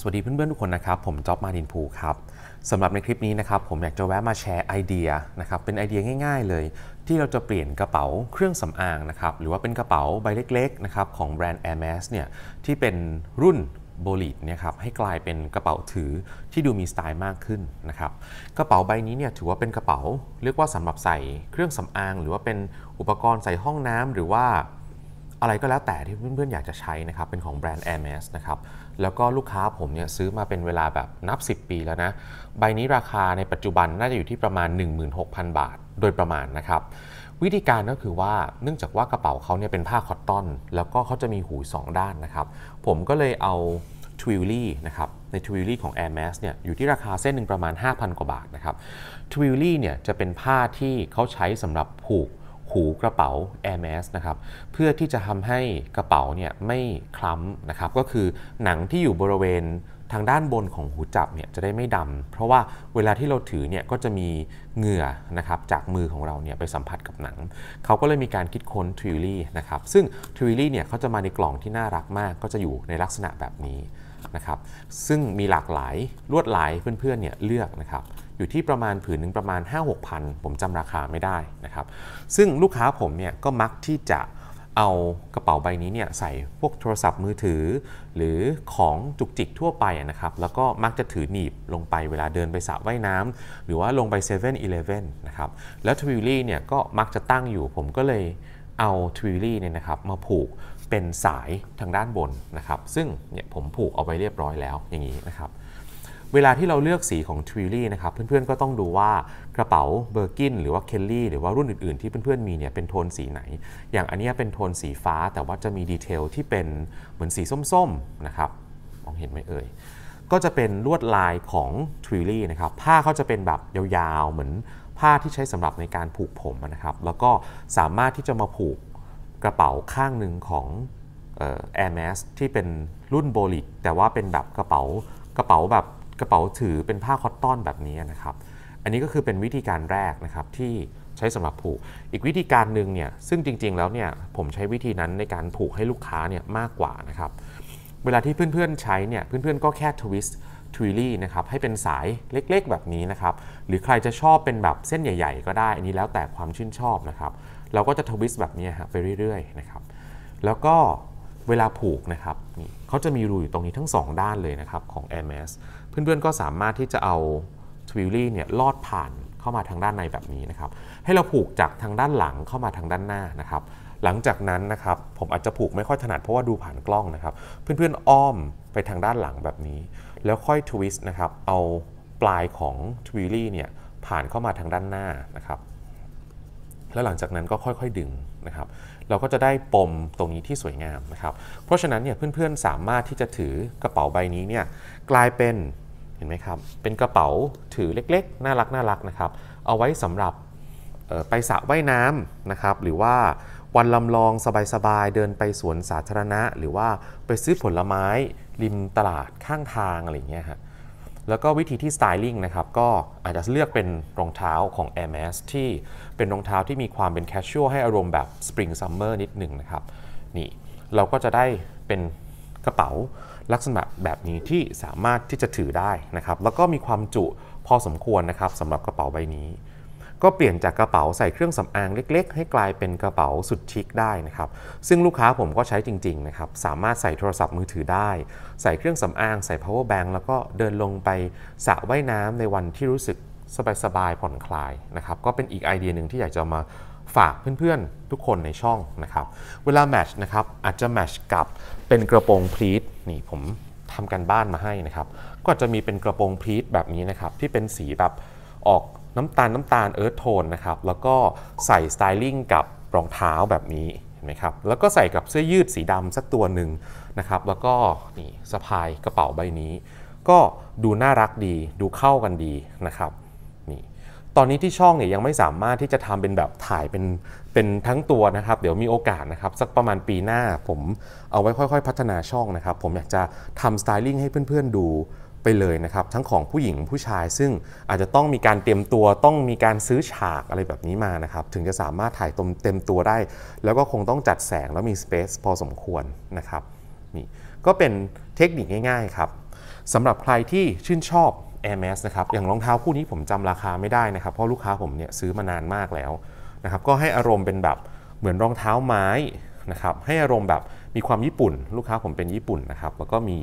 สวัสดีเพื่อนเพื่อนทุกคนนะครับผมจอบมาดินภูครับสำหรับในคลิปนี้นะครับ ผมอยากจะแวะมาแชร์ไอเดียนะครับเป็นไอเดียง่าย ๆเลย ที่เราจะเปลี่ยนกระเป๋าเครื่องสำอางนะครับหรือว่าเป็นกระเป๋าใบเล็กๆนะครับของแบรนด์ Hermes เนี่ยที่เป็นรุ่นโบลิดเนี่ยครับให้กลายเป็นกระเป๋าถือที่ดูมีสไตล์มากขึ้นนะครับ กระเป๋าใบนี้เนี่ยถือว่าเป็นกระเป๋าเรียกว่าสำหรับใส่เครื่องสำอาง หรือว่าเป็นอุปกรณ์ใส่ห้องน้ำ หรือว่าอะไรก็แล้วแต่ที่เพื่อนๆอยากจะใช้นะครับ เป็นของแบรนด์ Hermes นะครับแล้วก็ลูกค้าผมเนี่ยซื้อมาเป็นเวลาแบบนับ 10 ปีแล้วนะ ใบนี้ราคาในปัจจุบันน่าจะอยู่ที่ประมาณ 16,000 บาท โดยประมาณนะครับ วิธีการก็คือว่าเนื่องจากว่ากระเป๋าเขาเนี่ยเป็นผ้าคอตตอน แล้วก็เขาจะมีหู2ด้านนะครับ ผมก็เลยเอาทวิลลี่นะครับในทวิลลี่ของ Air Max เนี่ยอยู่ที่ราคาเส้นหนึ่งประมาณ 5,000กว่าบาทนะครับทวิลลี่เนี่ยจะเป็นผ้าที่เขาใช้สำหรับผูกหูกระเป๋า Air m a s นะครับ เพื่อที่จะทำให้กระเป๋าเนี่ยไม่คล้ำนะครับ ก็คือหนังที่อยู่บริเวณทางด้านบนของหูจับเนี่ยจะได้ไม่ดำเพราะว่าเวลาที่เราถือเนี่ยก็จะมีเหงื่อนะครับจากมือของเราเนี่ยไปสัมผัสกับหนัง เขาก็เลยมีการคิดค้นทริวลี่นะครับซึ่งทริวลี่เนี่ยเขาจะมาในกล่องที่น่ารักมากก็จะอยู่ในลักษณะแบบนี้นะครับ ซึ่งมีหลากหลายลวดลายเพื่อนๆ เนี่ยเลือกนะครับอยู่ที่ประมาณผืนหนึ่งประมาณ 5 6พันผมจำราคาไม่ได้นะครับ ซึ่งลูกค้าผมเนี่ยก็มักที่จะเอากระเป๋าใบนี้เนี่ยใส่พวกโทรศัพท์มือถือ หรือของจุกจิกทั่วไปนะครับ แล้วก็มักจะถือหนีบลงไปเวลาเดินไปสระว่ายน้ำ หรือว่าลงไป7 e เ e ่ e อนะครับ แล้วทวิลลี่เนี่ยก็มักจะตั้งอยู่ ผมก็เลยเอาทวิลลี่เนี่ยนะครับมาผูกเป็นสายทางด้านบนนะครับ ซึ่งเนี่ยผมผูกเอาไว้เรียบร้อยแล้วอย่างนี้นะครับเวลาที่เราเลือกสีของทว i ลี่นะครับ เพื่อนๆ ก็ต้องดูว่ากระเป๋าเบอร์กินหรือว่าเคลลี่หรือว่ารุ่นอื่นๆ ที่เพื่อนๆ มีเนี่ยเป็นโทนสีไหน อย่างอันนี้เป็นโทนสีฟ้าแต่ว่าจะมีดีเทลที่เป็นเหมือนสีส้มๆนะครับ มองเห็นไหมเอ่ย ก็จะเป็นลวดลายของทวิลลี่นะครับ ผ้าเขาจะเป็นแบบยาวๆเหมือนผ้าที่ใช้สำหรับในการผูกผมนะครับ แล้วก็สามารถที่จะมาผูกกระเป๋าข้างหนึ่งของแอร์แมสที่เป็นรุ่นโบลิกแต่ว่าเป็นแบบกระเป๋ากระเป๋าแบบกระเป๋าถือเป็นผ้าคอตตอนแบบนี้นะครับ อันนี้ก็คือเป็นวิธีการแรกนะครับที่ใช้สำหรับผูก อีกวิธีการหนึ่งเนี่ยซึ่งจริง ๆ แล้วเนี่ยผมใช้วิธีนั้นในการผูกให้ลูกค้าเนี่ยมากกว่านะครับ เวลาที่เพื่อนๆใช้เนี่ยเพื่อนๆ ก็แค่ทวิสต์ทวิลี่นะครับให้เป็นสายเล็กๆแบบนี้นะครับ หรือใครจะชอบเป็นแบบเส้นใหญ่ๆก็ได้อันนี้แล้วแต่ความชื่นชอบนะครับเราก็จะทวิสต์แบบนี้ฮะไปเรื่อยๆนะครับแล้วก็เวลาผูกนะครับนี่เขาจะมีรูอยู่ตรงนี้ทั้ง 2 ด้านเลยนะครับของ Air m a สเพื่อนๆ ก็สามารถที่จะเอาทวิลลี่เนี่ยลอดผ่านเข้ามาทางด้านในแบบนี้นะครับ ให้เราผูกจากทางด้านหลังเข้ามาทางด้านหน้านะครับ หลังจากนั้นนะครับ ผมอาจจะผูกไม่ค่อยถนัดเพราะว่าดูผ่านกล้องนะครับ เพื่อนๆ อ้อมไปทางด้านหลังแบบนี้ แล้วค่อยทวิสต์นะครับเอาปลายของทวิลลี่เนี่ยผ่านเข้ามาทางด้านหน้านะครับแล้วหลังจากนั้นก็ค่อยๆ ดึงนะครับ เราก็จะได้ปมตรงนี้ที่สวยงามนะครับ เพราะฉะนั้นเนี่ยเพื่อนๆ สามารถที่จะถือกระเป๋าใบนี้เนี่ยกลายเป็นเห็นไหมครับเป็นกระเป๋าถือเล็กๆ น่ารักน่ารักนะครับ เอาไว้สำหรับไปสระว่ายน้ำนะครับ หรือว่าวันลำลองสบายๆ เดินไปสวนสาธารณะ หรือว่าไปซื้อผลไม้ริมตลาดข้างทางอะไรเงี้ยครับแล้วก็วิธีที่สไตลิ่งนะครับก็อาจจะเลือกเป็นรองเท้าของ Air Max ที่เป็นรองเท้าที่มีความเป็นแคชชวลให้อารมณ์แบบ Spring Summer นิดหนึ่งนะครับ นี่ เราก็จะได้เป็นกระเป๋าลักษณะแบบนี้ที่สามารถที่จะถือได้นะครับ แล้วก็มีความจุพอสมควรนะครับสำหรับกระเป๋าใบนี้ก็เปลี่ยนจากกระเป๋าใส่เครื่องสำอางเล็กๆ ให้กลายเป็นกระเป๋าสุดชิคได้นะครับ ซึ่งลูกค้าผมก็ใช้จริงๆนะครับสามารถใส่โทรศัพท์มือถือได้ ใส่เครื่องสำอางใส่ power bank แล้วก็เดินลงไปสระว่ายน้ำในวันที่รู้สึกสบายๆผ่อนคลายนะครับก็เป็นอีกไอเดียหนึ่งที่อยากจะมาฝากเพื่อนๆทุกคนในช่องนะครับ เวลาแมชนะครับอาจจะแมชกับเป็นกระโปรงพลีทนี่ผมทำกันบ้านมาให้นะครับก็จะมีเป็นกระโปรงพลีทแบบนี้นะครับที่เป็นสีแบบออกน้ำตาล น้ำตาลเอิร์ธโทนนะครับ แล้วก็ใส่สไตลิ่งกับรองเท้าแบบนี้ เห็นไหมครับ แล้วก็ใส่กับเสื้อยืดสีดำสักตัวหนึ่งนะครับแล้วก็นี่สะพายกระเป๋าใบนี้ ก็ดูน่ารักดีดูเข้ากันดีนะครับนี่ตอนนี้ที่ช่องเนี่ยยังไม่สามารถที่จะทำเป็นแบบถ่ายเป็น เป็นทั้งตัวนะครับ เดี๋ยวมีโอกาสนะครับ สักประมาณปีหน้า ผมเอาไว้ค่อยๆ พัฒนาช่องนะครับ ผมอยากจะทำสไตลิ่งให้เพื่อนๆดูไปเลยนะครับทั้งของผู้หญิงผู้ชายซึ่งอาจจะต้องมีการเตรียมตัวต้องมีการซื้อฉากอะไรแบบนี้มานะครับถึงจะสามารถถ่ายเต็มตัวได้ แล้วก็คงต้องจัดแสงแล้วมีสเปซพอสมควรนะครับนี่ก็เป็นเทคนิคง่ายๆครับสำหรับใครที่ชื่นชอบ Air Max นะครับอย่างรองเท้าคู่นี้ผมจำราคาไม่ได้นะครับเพราะลูกค้าผมเนี่ยซื้อมานานมากแล้วนะครับก็ให้อารมณ์เป็นแบบเหมือนรองเท้าไม้นะครับให้อารมณ์แบบมีความญี่ปุ่นลูกค้าผมเป็นญี่ปุ่นนะครับ แล้วก็มี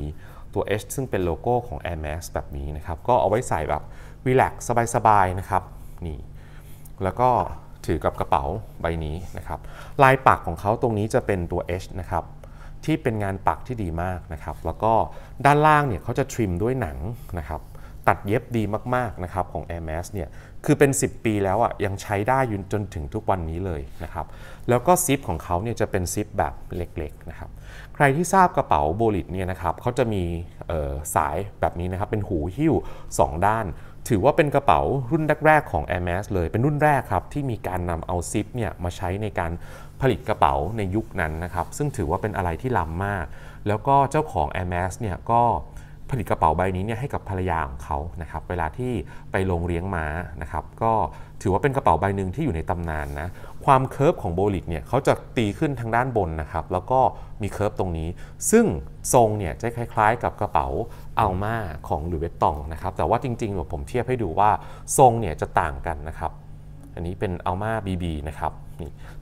ตัว H ซึ่งเป็นโลโก้ของ Air Max แบบนี้นะครับ ก็เอาไว้ใส่แบบวีแลกสบายๆ นะครับนี่แล้วก็ถือกับกระเป๋าใบนี้นะครับ ลายปักของเขาตรงนี้จะเป็นตัว H นะครับ ที่เป็นงานปักที่ดีมากนะครับ แล้วก็ด้านล่างเนี่ยเขาจะทริมด้วยหนังนะครับตัดเย็บดีมากๆนะครับของ Air m a สเนี่ยคือเป็น 10 ปีแล้วอะ่ะยังใช้ได้ยูจนถึงทุกวันนี้เลยนะครับแล้วก็ซิปของเขาเนี่ยจะเป็นซิปแบบเล็กๆนะครับใครที่ทราบกระเป๋าโบลิตเนี่ยนะครับเขาจะมีสายแบบนี้นะครับเป็นหูหิ้ว 2 ด้าน ถือว่าเป็นกระเป๋ารุ่นแรกๆ ของ Air m a สเลยเป็นรุ่นแรกครับ ที่มีการนำเอาซิปเนี่ยมาใช้ในการผลิตกระเป๋าในยุคนั้นนะครับ ซึ่งถือว่าเป็นอะไรที่ล้ำมาก แล้วก็เจ้าของ Air m a สเนี่ยก็ผลิตกระเป๋าใบนี้เนี่ยให้กับภรรยาของเขานะครับ เวลาที่ไปลงเลี้ยงม้านะครับ ก็ถือว่าเป็นกระเป๋าใบหนึ่งที่อยู่ในตำนานนะความเคิร์ฟของโบลิตเนี่ยเขาจะตีขึ้นทางด้านบนนะครับ แล้วก็มีเคิร์ฟตรงนี้ซึ่งทรงเนี่ยจะคล้ายๆกับกระเป๋าอัลมาของหรือเวตตองนะครับ แต่ว่าจริงๆ ผมเทียบให้ดูว่าทรงเนี่ยจะต่างกันนะครับ อันนี้เป็นอัลมาบีบีนะครับ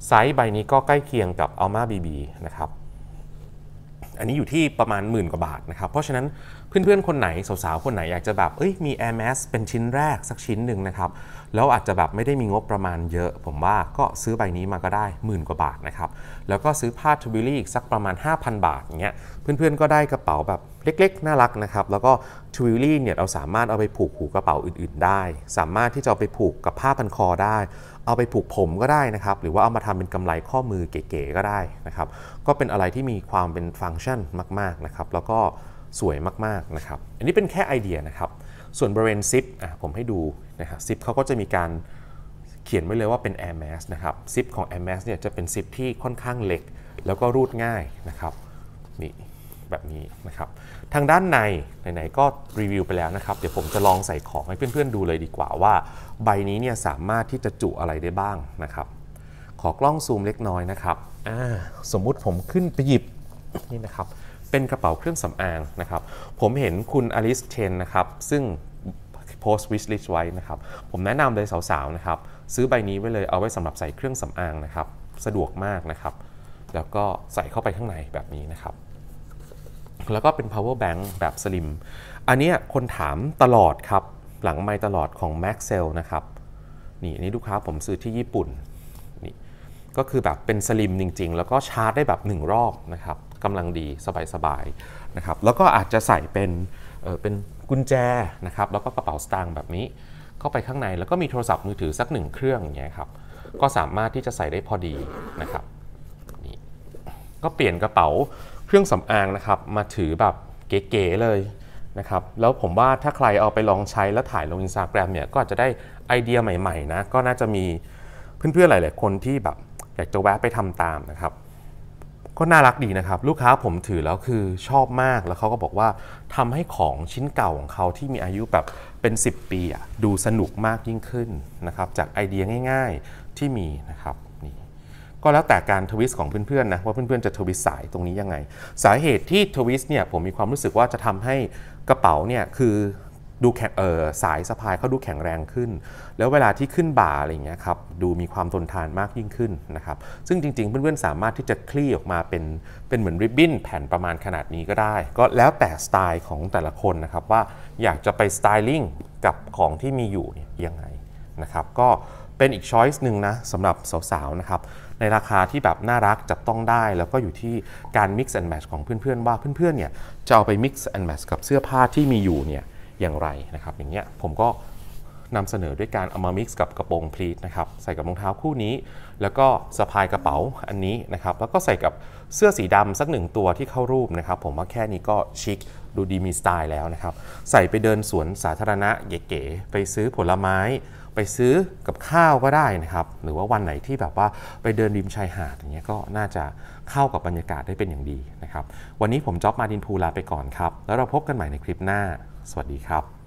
ไซส์ใบนี้ก็ใกล้เคียงกับอัลมาบีบีนะครับอันนี้อยู่ที่ประมาณหมื่นกว่าบาทนะครับ เพราะฉะนั้นเพื่อนๆคนไหนสาวๆคนไหนอยากจะแบบ เอ้ย มี Air Max เป็นชิ้นแรกสักชิ้นหนึ่งนะครับ แล้วอาจจะแบบไม่ได้มีงบประมาณเยอะ ผมว่าก็ซื้อใบนี้มาก็ได้หมื่นกว่าบาทนะครับ แล้วก็ซื้อผ้าทูบิลี่อีกสักประมาณ 5,000 บาทเงี้ย เพื่อนๆก็ได้กระเป๋าแบบเล็กๆน่ารักนะครับ แล้วก็ทูบิลี่เนี่ยเราสามารถเอาไปผูกหูกระเป๋าอื่นๆได้ สามารถที่จะเอาไปผูกกับผ้าพันคอได้เอาไปผูกผมก็ได้นะครับหรือว่าเอามาทำเป็นกำไรข้อมือเก๋ๆก็ได้นะครับ ก็เป็นอะไรที่มีความเป็นฟังก์ชันมากๆนะครับแล้วก็สวยมากๆนะครับ อันนี้เป็นแค่ไอเดียนะครับ ส่วนบริเวณซิปผมให้ดูนะครับซิปเขาก็จะมีการเขียนไว้เลยว่าเป็น Air m a ์นะครับซิปของ Air m a ์เนี่ยจะเป็นซิปที่ค่อนข้างเล็กแล้วก็รูดง่ายนะครับนี่แบบนี้นะครับ ทางด้านใน ไหนๆ ก็รีวิวไปแล้วนะครับ เดี๋ยวผมจะลองใส่ของให้เพื่อนๆ ดูเลยดีกว่าว่าใบนี้เนี่ยสามารถที่จะจุอะไรได้บ้างนะครับ ขอกล้องซูมเล็กน้อยนะครับ สมมุติผมขึ้นไปหยิบ นี่นะครับ เป็นกระเป๋าเครื่องสำอางนะครับ ผมเห็นคุณอลิสเชนนะครับ ซึ่งโพสต์วิชลิชไว้นะครับ ผมแนะนำเลยสาวๆนะครับ ซื้อใบนี้ไว้เลย เอาไว้สำหรับใส่เครื่องสำอางนะครับ สะดวกมากนะครับ แล้วก็ใส่เข้าไปข้างในแบบนี้นะครับแล้วก็เป็น power bank แบบสลิม อันนี้คนถามตลอดครับ หลังไม้ตลอดของ Maxell นะครับ นี่นี่ลูกค้าผมซื้อที่ญี่ปุ่นนี่ก็คือแบบเป็นสลิมจริง ๆ แล้วก็ชาร์จได้แบบ 1 รอบนะครับกำลังดีสบายๆนะครับแล้วก็อาจจะใส่เป็นเเป็นกุญแจนะครับแล้วก็กระเป๋าสตางค์แบบนี้ เข้าไปข้างใน แล้วก็มีโทรศัพท์มือถือสักหนึ่งเครื่องอย่างเงี้ยครับก็สามารถที่จะใส่ได้พอดีนะครับนี่ก็เปลี่ยนกระเป๋าเครื่องสำอางนะครับมาถือแบบเก๋ๆเลยนะครับ แล้วผมว่าถ้าใครเอาไปลองใช้ แล้วถ่ายลงอินสตาแกรมเนี่ยก็อาจจะได้ไอเดียใหม่ๆนะก็น่าจะมีเพื่อนๆ หลาย ๆ คนที่แบบอยากจะแวะไปทำตามนะครับ ก็น่ารักดีนะครับลูกค้าผมถือแล้วคือชอบมากแล้วเขาก็บอกว่าทำให้ของชิ้นเก่าของเขาที่มีอายุแบบเป็น 10 ปีอะดูสนุกมากยิ่งขึ้นนะครับ จากไอเดียง่ายๆที่มีนะครับก็แล้วแต่การทวิสต์ของเพื่อนๆ นะ ว่าเพื่อนๆจะทวิสต์สายตรงนี้ยังไง สาเหตุที่ทวิสต์เนี่ยผมมีความรู้สึกว่าจะทำให้กระเป๋าเนี่ยคือดูแข็งเออสายสะพายเขาดูแข็งแรงขึ้น แล้วเวลาที่ขึ้นบ่าอะไรเงี้ยครับ ดูมีความทนทานมากยิ่งขึ้นนะครับ ซึ่งจริง ๆ เพื่อน ๆ สามารถที่จะคลี่ออกมาเป็นเป็นเหมือนริบบิ้นแผ่นประมาณขนาดนี้ก็ได้ ก็แล้วแต่สไตล์ของแต่ละคนนะครับ ว่าอยากจะไปสไตลิ่งกับของที่มีอยู่เนี่ยยังไงนะครับก็เป็นอีกช้อยส์หนึ่งนะสำหรับสาวๆนะครับในราคาที่แบบน่ารักจับต้องได้ แล้วก็อยู่ที่การ mix and match ของเพื่อนๆ ว่าเพื่อนๆเนี่ยจะเอาไป mix and match กับเสื้อผ้าที่มีอยู่เนี่ยอย่างไรนะครับอย่างเงี้ยผมก็นำเสนอด้วยการเอามา mix กับกระโปรงพลีทนะครับใส่กับรองเท้าคู่นี้ แล้วก็สะพายกระเป๋าอันนี้นะครับแล้วก็ใส่กับเสื้อสีดำสักหนึ่งตัวที่เข้ารูปนะครับผมว่าแค่นี้ก็ชิคดูดีมีสไตล์แล้วนะครับ ใส่ไปเดินสวนสาธารณะเก๋ๆไปซื้อผลไม้ ไปซื้อกับข้าวก็ได้นะครับ หรือว่าวันไหนที่แบบว่าไปเดินริมชายหาดอย่างเงี้ยก็น่าจะเข้ากับบรรยากาศได้เป็นอย่างดีนะครับ วันนี้ผมจ็อบมาดินภูลาไปก่อนครับ แล้วเราพบกันใหม่ในคลิปหน้า สวัสดีครับ